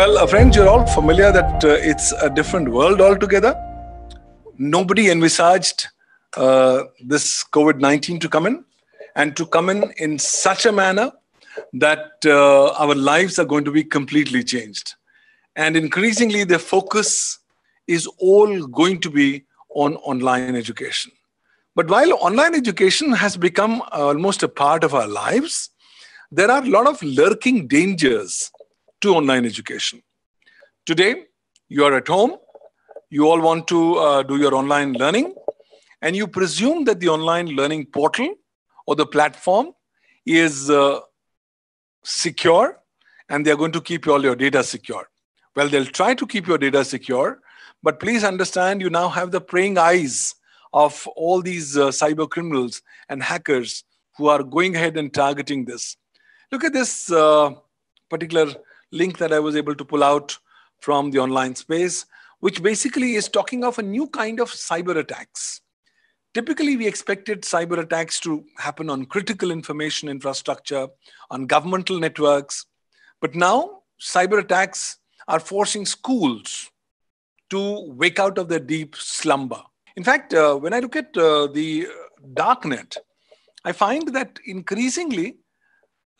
Well, uh, friends, you're all familiar that uh, it's a different world altogether. Nobody envisaged uh, this COVID 19 to come in and to come in in such a manner that uh, our lives are going to be completely changed. And increasingly, the focus is all going to be on online education. But while online education has become almost a part of our lives, there are a lot of lurking dangers to online education. Today, you are at home, you all want to uh, do your online learning, and you presume that the online learning portal or the platform is uh, secure and they're going to keep all your data secure. Well, they'll try to keep your data secure, but please understand you now have the praying eyes of all these uh, cyber criminals and hackers who are going ahead and targeting this. Look at this uh, particular link that I was able to pull out from the online space, which basically is talking of a new kind of cyber attacks. Typically, we expected cyber attacks to happen on critical information infrastructure, on governmental networks. But now, cyber attacks are forcing schools to wake out of their deep slumber. In fact, uh, when I look at uh, the darknet, I find that increasingly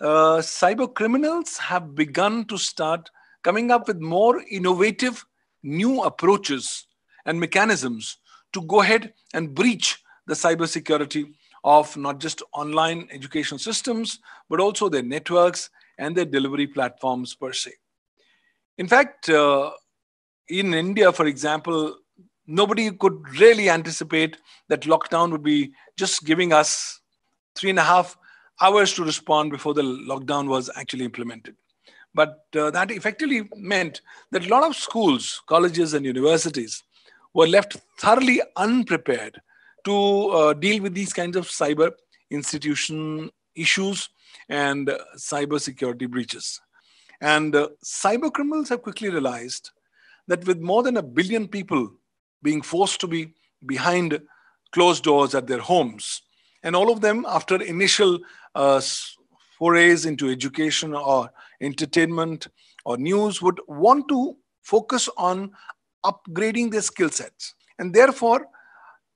uh, cyber criminals have begun to start coming up with more innovative new approaches and mechanisms to go ahead and breach the cybersecurity of not just online education systems, but also their networks and their delivery platforms per se. In fact, uh, in India, for example, nobody could really anticipate that lockdown would be just giving us three and a half hours to respond before the lockdown was actually implemented. But uh, that effectively meant that a lot of schools, colleges, and universities were left thoroughly unprepared to uh, deal with these kinds of cyber institution issues and uh, cyber security breaches. And uh, cyber criminals have quickly realized that with more than a billion people being forced to be behind closed doors at their homes, and all of them, after initial uh, forays into education or entertainment or news would want to focus on upgrading their skill sets. And therefore,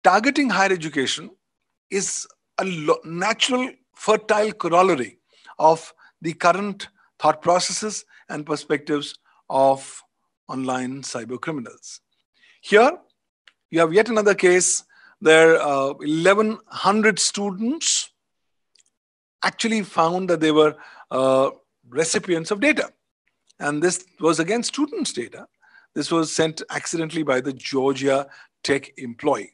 targeting higher education is a natural, fertile corollary of the current thought processes and perspectives of online cyber criminals. Here, you have yet another case. There are uh, 1,100 students actually found that they were uh, recipients of data. And this was again students' data. This was sent accidentally by the Georgia Tech employee.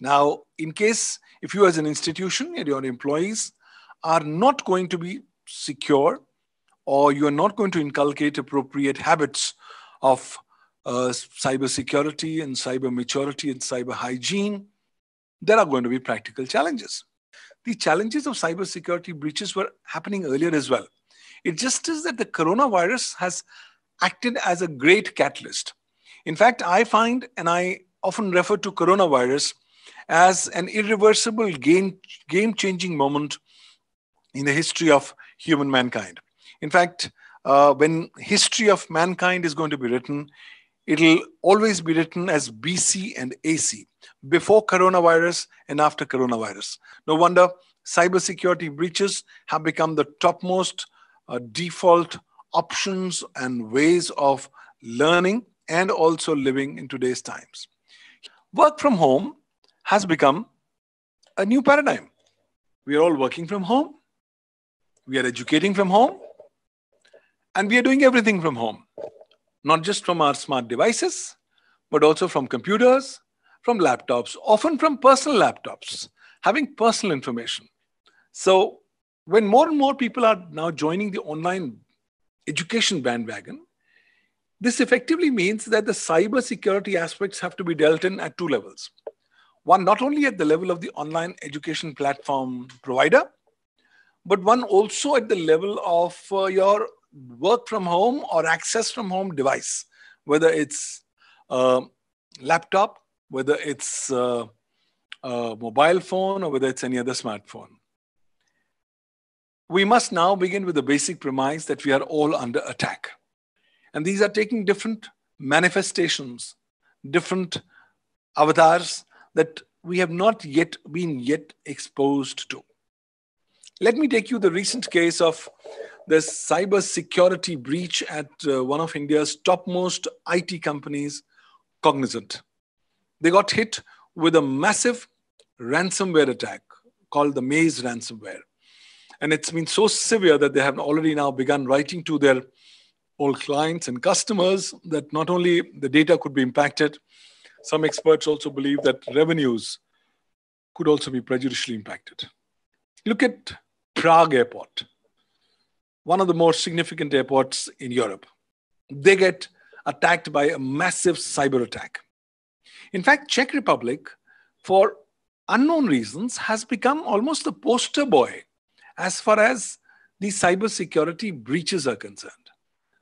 Now, in case if you as an institution and your employees are not going to be secure or you are not going to inculcate appropriate habits of uh, cyber security and cyber maturity and cyber hygiene, there are going to be practical challenges the challenges of cybersecurity breaches were happening earlier as well. It just is that the coronavirus has acted as a great catalyst. In fact, I find, and I often refer to coronavirus as an irreversible game, game changing moment in the history of human mankind. In fact, uh, when history of mankind is going to be written, it'll always be written as BC and AC before coronavirus and after coronavirus. No wonder cybersecurity breaches have become the topmost uh, default options and ways of learning and also living in today's times. Work from home has become a new paradigm. We are all working from home, we are educating from home, and we are doing everything from home, not just from our smart devices, but also from computers, from laptops, often from personal laptops, having personal information. So, when more and more people are now joining the online education bandwagon, this effectively means that the cyber security aspects have to be dealt in at two levels. One, not only at the level of the online education platform provider, but one also at the level of uh, your work from home or access from home device, whether it's a uh, laptop, whether it's uh, a mobile phone or whether it's any other smartphone. We must now begin with the basic premise that we are all under attack. And these are taking different manifestations, different avatars that we have not yet been yet exposed to. Let me take you the recent case of the cyber security breach at uh, one of India's topmost IT companies, Cognizant they got hit with a massive ransomware attack called the Maze ransomware. And it's been so severe that they have already now begun writing to their old clients and customers that not only the data could be impacted, some experts also believe that revenues could also be prejudicially impacted. Look at Prague Airport, one of the most significant airports in Europe. They get attacked by a massive cyber attack. In fact, Czech Republic, for unknown reasons, has become almost the poster boy as far as the cybersecurity breaches are concerned.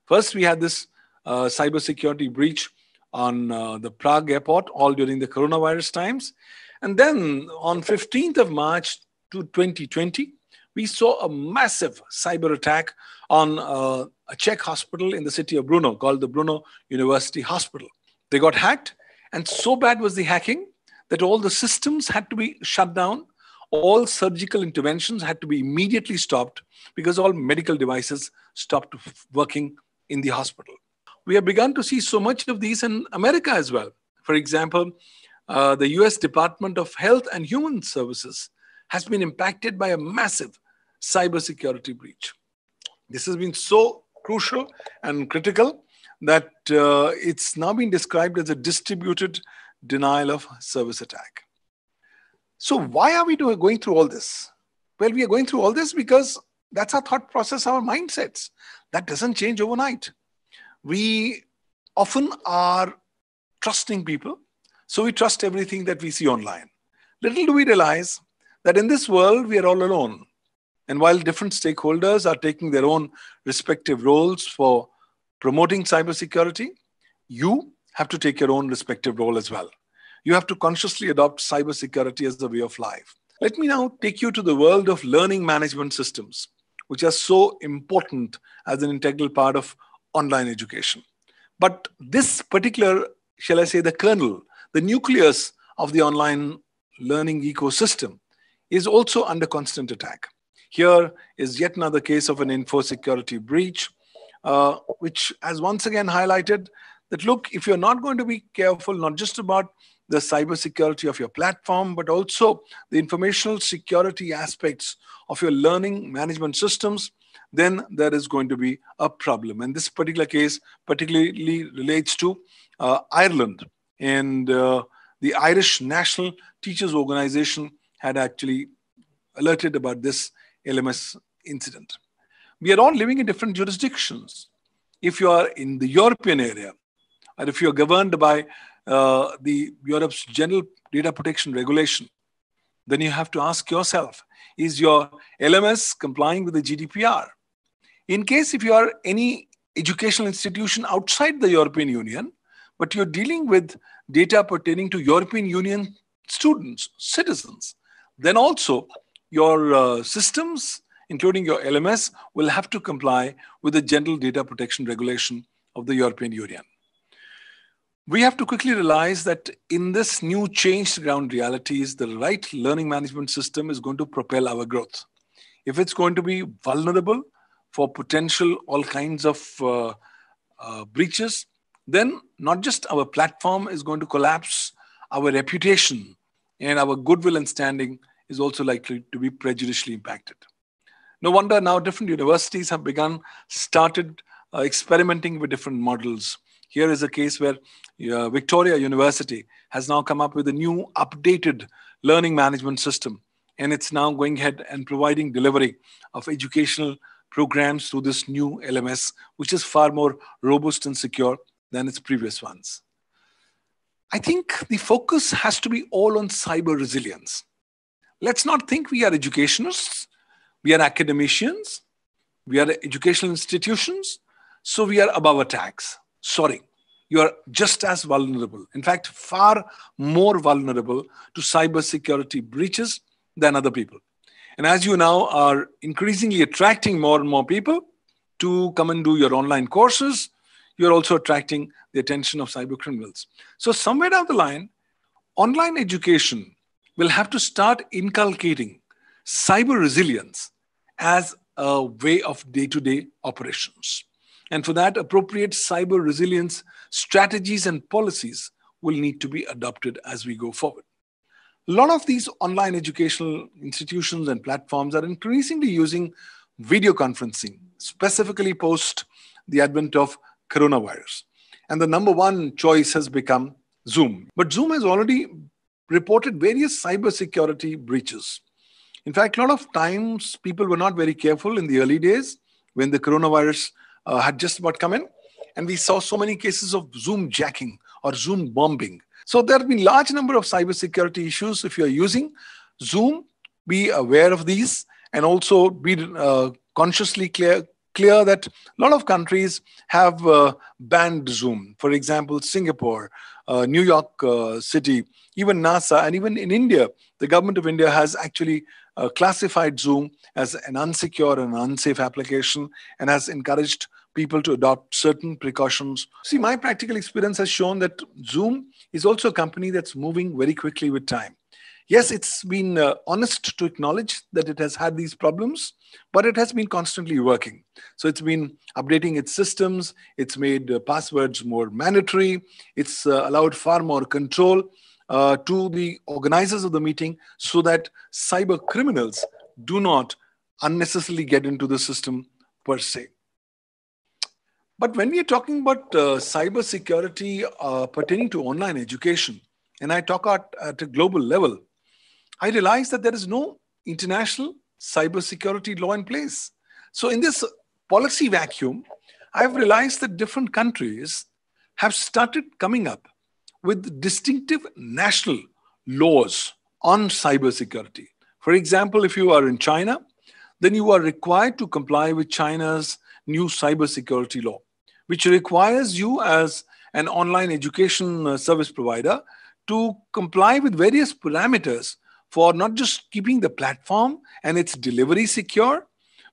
First, we had this uh, cybersecurity breach on uh, the Prague airport all during the coronavirus times. And then on 15th of March to 2020, we saw a massive cyber attack on uh, a Czech hospital in the city of Brno called the Brno University Hospital. They got hacked and so bad was the hacking that all the systems had to be shut down, all surgical interventions had to be immediately stopped because all medical devices stopped working in the hospital. We have begun to see so much of these in America as well. For example, uh, the US Department of Health and Human Services has been impacted by a massive cybersecurity breach. This has been so crucial and critical that uh, it's now been described as a distributed denial of service attack. So, why are we doing, going through all this? Well, we are going through all this because that's our thought process, our mindsets. That doesn't change overnight. We often are trusting people, so we trust everything that we see online. Little do we realize that in this world, we are all alone. And while different stakeholders are taking their own respective roles for promoting cybersecurity, you have to take your own respective role as well. You have to consciously adopt cybersecurity as the way of life. Let me now take you to the world of learning management systems, which are so important as an integral part of online education. But this particular, shall I say, the kernel, the nucleus of the online learning ecosystem is also under constant attack. Here is yet another case of an info security breach uh, which has once again highlighted that look, if you're not going to be careful, not just about the cybersecurity of your platform, but also the informational security aspects of your learning management systems, then there is going to be a problem. And this particular case particularly relates to uh, Ireland. And uh, the Irish National Teachers Organization had actually alerted about this LMS incident we are all living in different jurisdictions. If you are in the European area, or if you are governed by uh, the Europe's General Data Protection Regulation, then you have to ask yourself: Is your LMS complying with the GDPR? In case if you are any educational institution outside the European Union, but you're dealing with data pertaining to European Union students, citizens, then also your uh, systems including your LMS, will have to comply with the General Data Protection Regulation of the European Union. We have to quickly realize that in this new changed ground realities, the right learning management system is going to propel our growth. If it's going to be vulnerable for potential all kinds of uh, uh, breaches, then not just our platform is going to collapse, our reputation and our goodwill and standing is also likely to be prejudicially impacted. No wonder now different universities have begun, started uh, experimenting with different models. Here is a case where uh, Victoria University has now come up with a new updated learning management system. And it's now going ahead and providing delivery of educational programs through this new LMS, which is far more robust and secure than its previous ones. I think the focus has to be all on cyber resilience. Let's not think we are educationists we are academicians, we are educational institutions, so we are above attacks. Sorry, you are just as vulnerable, in fact, far more vulnerable to cyber security breaches than other people. And as you now are increasingly attracting more and more people to come and do your online courses, you're also attracting the attention of cyber criminals. So, somewhere down the line, online education will have to start inculcating cyber resilience as a way of day to day operations. And for that, appropriate cyber resilience strategies and policies will need to be adopted as we go forward. A lot of these online educational institutions and platforms are increasingly using video conferencing, specifically post the advent of coronavirus. And the number one choice has become Zoom. But Zoom has already reported various cybersecurity breaches. In fact, a lot of times people were not very careful in the early days when the coronavirus uh, had just about come in. And we saw so many cases of Zoom jacking or Zoom bombing. So there have been large number of cybersecurity issues. If you're using Zoom, be aware of these and also be uh, consciously clear, clear that a lot of countries have uh, banned Zoom. For example, Singapore, uh, New York uh, City, even NASA and even in India, the government of India has actually uh, classified Zoom as an unsecure and unsafe application and has encouraged people to adopt certain precautions. See, my practical experience has shown that Zoom is also a company that's moving very quickly with time. Yes, it's been uh, honest to acknowledge that it has had these problems, but it has been constantly working. So it's been updating its systems, it's made uh, passwords more mandatory, it's uh, allowed far more control uh, to the organizers of the meeting so that cyber criminals do not unnecessarily get into the system per se. But when we are talking about uh, cyber security uh, pertaining to online education, and I talk at, at a global level, I realize that there is no international cyber security law in place. So, in this policy vacuum, I've realized that different countries have started coming up with distinctive national laws on cybersecurity. For example, if you are in China, then you are required to comply with China's new cybersecurity law, which requires you as an online education uh, service provider to comply with various parameters for not just keeping the platform and its delivery secure,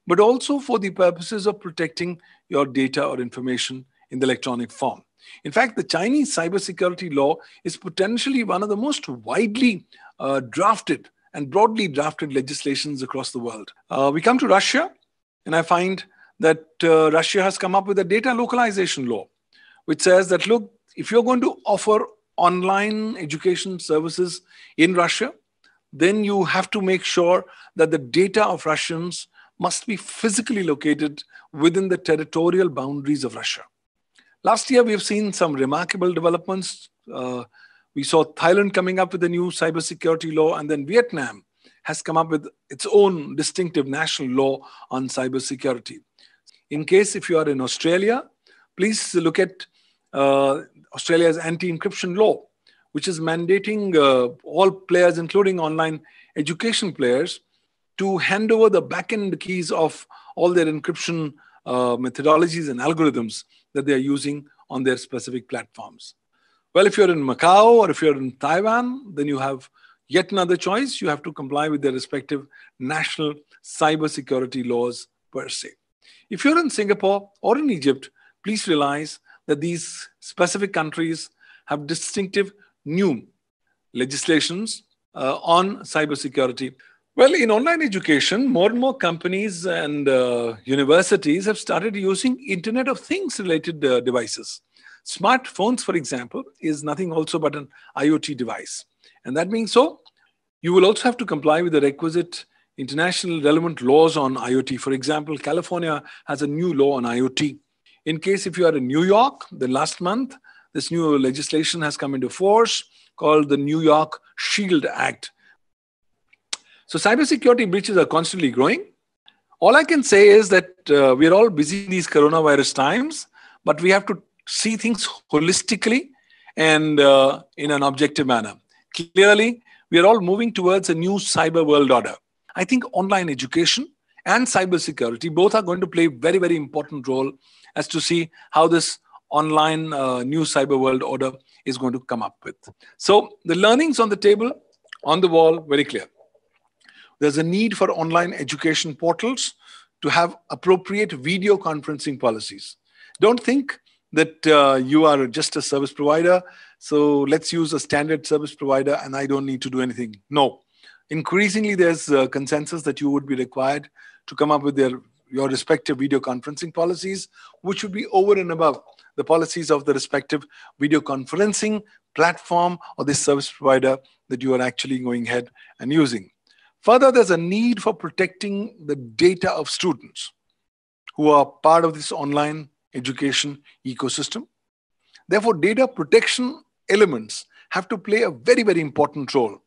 but also for the purposes of protecting your data or information in the electronic form. In fact, the Chinese cybersecurity law is potentially one of the most widely uh, drafted and broadly drafted legislations across the world. Uh, we come to Russia, and I find that uh, Russia has come up with a data localization law, which says that look, if you're going to offer online education services in Russia, then you have to make sure that the data of Russians must be physically located within the territorial boundaries of Russia. Last year, we've seen some remarkable developments. Uh, we saw Thailand coming up with a new cybersecurity law, and then Vietnam has come up with its own distinctive national law on cybersecurity. In case if you are in Australia, please look at uh, Australia's anti encryption law, which is mandating uh, all players, including online education players, to hand over the backend keys of all their encryption uh, methodologies and algorithms that they are using on their specific platforms. Well, if you're in Macau or if you're in Taiwan, then you have yet another choice. You have to comply with their respective national cybersecurity laws per se. If you're in Singapore or in Egypt, please realize that these specific countries have distinctive new legislations uh, on cybersecurity well, in online education, more and more companies and uh, universities have started using Internet of Things related uh, devices. Smartphones, for example, is nothing also but an IoT device. And that being so, you will also have to comply with the requisite international relevant laws on IoT. For example, California has a new law on IoT. In case if you are in New York, the last month, this new legislation has come into force called the New York Shield Act so cybersecurity breaches are constantly growing. All I can say is that uh, we're all busy in these coronavirus times, but we have to see things holistically and uh, in an objective manner. Clearly, we are all moving towards a new cyber world order. I think online education and cybersecurity both are going to play very, very important role as to see how this online uh, new cyber world order is going to come up with. So the learnings on the table, on the wall, very clear. There's a need for online education portals to have appropriate video conferencing policies. Don't think that uh, you are just a service provider, so let's use a standard service provider and I don't need to do anything. No. Increasingly, there's uh, consensus that you would be required to come up with their, your respective video conferencing policies, which would be over and above the policies of the respective video conferencing platform or the service provider that you are actually going ahead and using. Further, there's a need for protecting the data of students who are part of this online education ecosystem. Therefore, data protection elements have to play a very, very important role.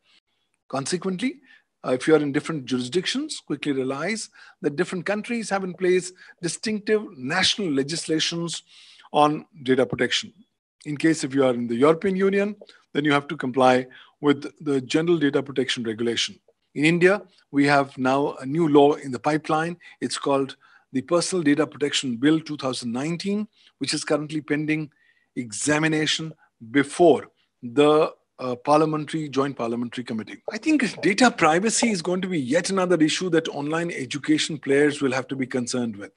Consequently, uh, if you are in different jurisdictions, quickly realize that different countries have in place distinctive national legislations on data protection. In case if you are in the European Union, then you have to comply with the General Data Protection Regulation. In India, we have now a new law in the pipeline. It's called the Personal Data Protection Bill 2019, which is currently pending examination before the uh, parliamentary joint parliamentary committee. I think data privacy is going to be yet another issue that online education players will have to be concerned with.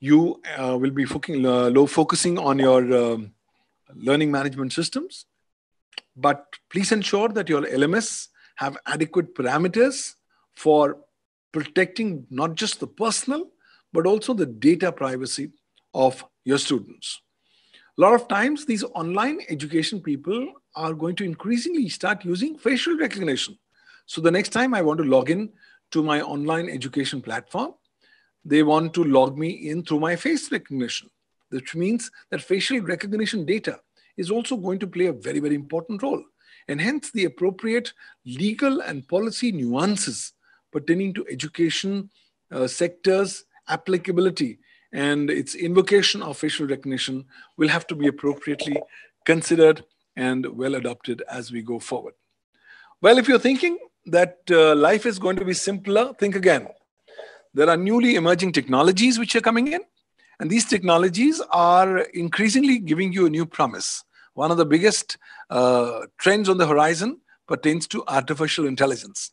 You uh, will be focusing, uh, focusing on your um, learning management systems, but please ensure that your LMS have adequate parameters for protecting not just the personal, but also the data privacy of your students. A lot of times, these online education people are going to increasingly start using facial recognition. So the next time I want to log in to my online education platform, they want to log me in through my face recognition, which means that facial recognition data is also going to play a very, very important role and hence the appropriate legal and policy nuances pertaining to education uh, sectors applicability and its invocation of facial recognition will have to be appropriately considered and well adopted as we go forward. Well, if you're thinking that uh, life is going to be simpler, think again. There are newly emerging technologies which are coming in, and these technologies are increasingly giving you a new promise. One of the biggest uh, trends on the horizon pertains to artificial intelligence.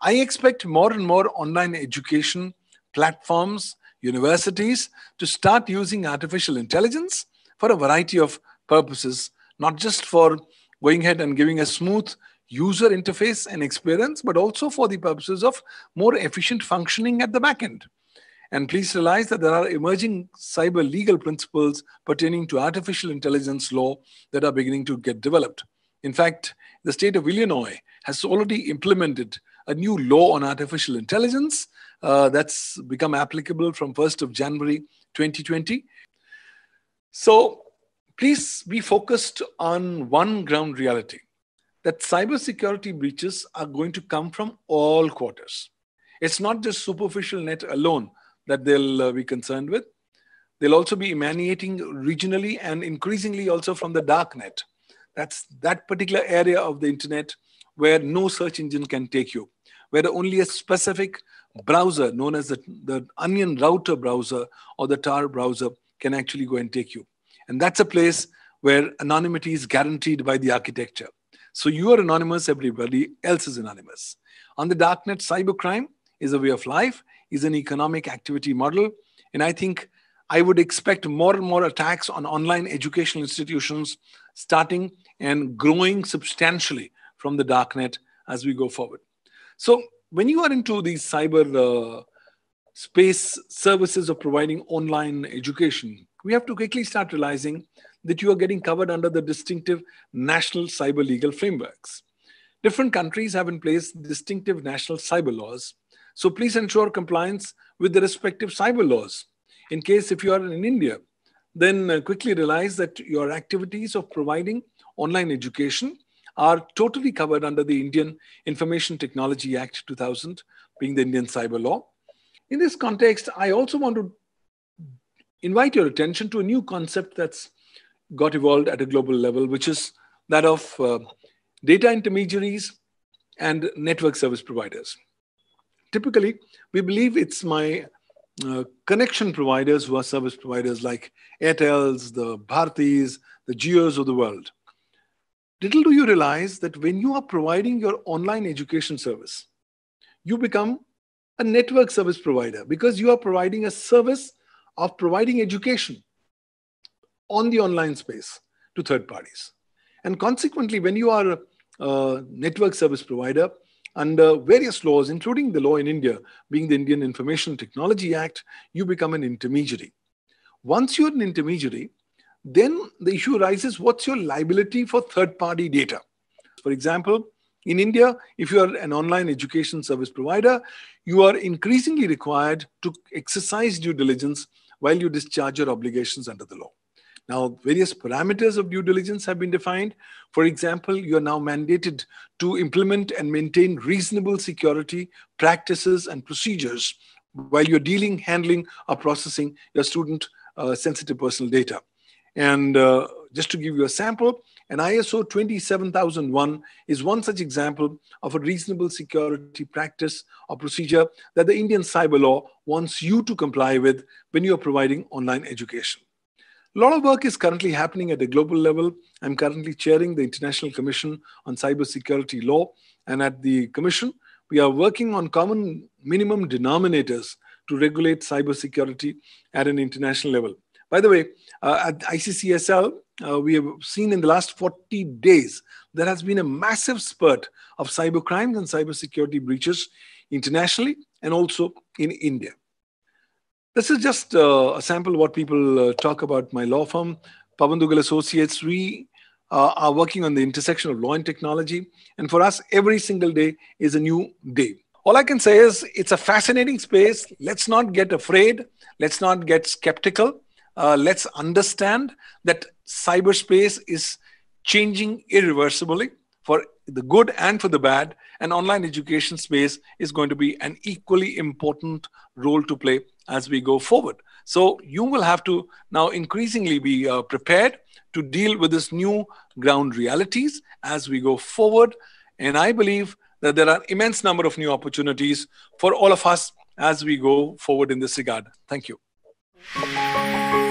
I expect more and more online education platforms, universities to start using artificial intelligence for a variety of purposes, not just for going ahead and giving a smooth user interface and experience, but also for the purposes of more efficient functioning at the back end. And please realize that there are emerging cyber legal principles pertaining to artificial intelligence law that are beginning to get developed. In fact, the state of Illinois has already implemented a new law on artificial intelligence uh, that's become applicable from 1st of January 2020. So please be focused on one ground reality that cybersecurity breaches are going to come from all quarters. It's not just superficial net alone that they'll uh, be concerned with. They'll also be emanating regionally and increasingly also from the dark net. That's that particular area of the internet where no search engine can take you, where only a specific browser known as the, the onion router browser or the tar browser can actually go and take you. And that's a place where anonymity is guaranteed by the architecture. So you are anonymous, everybody else is anonymous. On the darknet, cybercrime is a way of life is an economic activity model. And I think I would expect more and more attacks on online educational institutions starting and growing substantially from the darknet as we go forward. So, when you are into these cyber uh, space services of providing online education, we have to quickly start realizing that you are getting covered under the distinctive national cyber legal frameworks. Different countries have in place distinctive national cyber laws so please ensure compliance with the respective cyber laws. In case if you are in India, then uh, quickly realize that your activities of providing online education are totally covered under the Indian Information Technology Act 2000, being the Indian cyber law. In this context, I also want to invite your attention to a new concept that's got evolved at a global level, which is that of uh, data intermediaries and network service providers typically we believe it's my uh, connection providers who are service providers like Airtels, the Bhartis, the Geos of the world. Little do you realize that when you are providing your online education service, you become a network service provider because you are providing a service of providing education on the online space to third parties. And consequently, when you are a, a network service provider, under various laws, including the law in India, being the Indian Information Technology Act, you become an intermediary. Once you're an intermediary, then the issue arises what's your liability for third party data? For example, in India, if you are an online education service provider, you are increasingly required to exercise due diligence while you discharge your obligations under the law. Now, various parameters of due diligence have been defined. For example, you are now mandated to implement and maintain reasonable security practices and procedures while you're dealing, handling, or processing your student uh, sensitive personal data. And uh, just to give you a sample, an ISO 27001 is one such example of a reasonable security practice or procedure that the Indian cyber law wants you to comply with when you are providing online education. A lot of work is currently happening at the global level. I'm currently chairing the International Commission on Cybersecurity Law. And at the Commission, we are working on common minimum denominators to regulate cybersecurity at an international level. By the way, uh, at ICCSL, uh, we have seen in the last 40 days, there has been a massive spurt of cyber crimes and cybersecurity breaches internationally and also in India. This is just uh, a sample of what people uh, talk about my law firm, Pavandugal Associates. We uh, are working on the intersection of law and technology. And for us, every single day is a new day. All I can say is it's a fascinating space. Let's not get afraid. Let's not get skeptical. Uh, let's understand that cyberspace is changing irreversibly for the good and for the bad. And online education space is going to be an equally important role to play as we go forward. So you will have to now increasingly be uh, prepared to deal with this new ground realities as we go forward. And I believe that there are immense number of new opportunities for all of us as we go forward in this regard. Thank you.